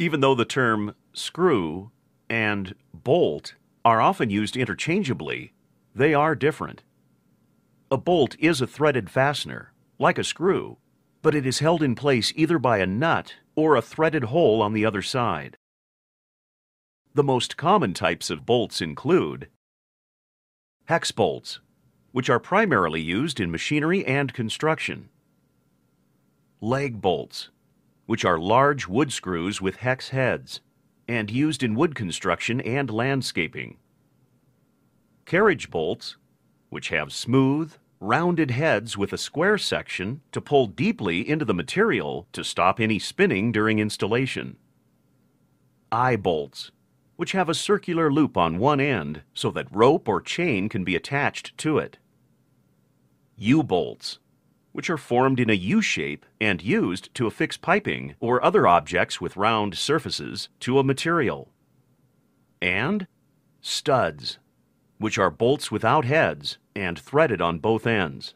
even though the term screw and bolt are often used interchangeably, they are different. A bolt is a threaded fastener, like a screw, but it is held in place either by a nut or a threaded hole on the other side. The most common types of bolts include hex bolts, which are primarily used in machinery and construction, leg bolts, which are large wood screws with hex heads, and used in wood construction and landscaping. Carriage bolts, which have smooth, rounded heads with a square section to pull deeply into the material to stop any spinning during installation. Eye bolts, which have a circular loop on one end so that rope or chain can be attached to it. U-bolts, which are formed in a U shape and used to affix piping or other objects with round surfaces to a material. And studs, which are bolts without heads and threaded on both ends.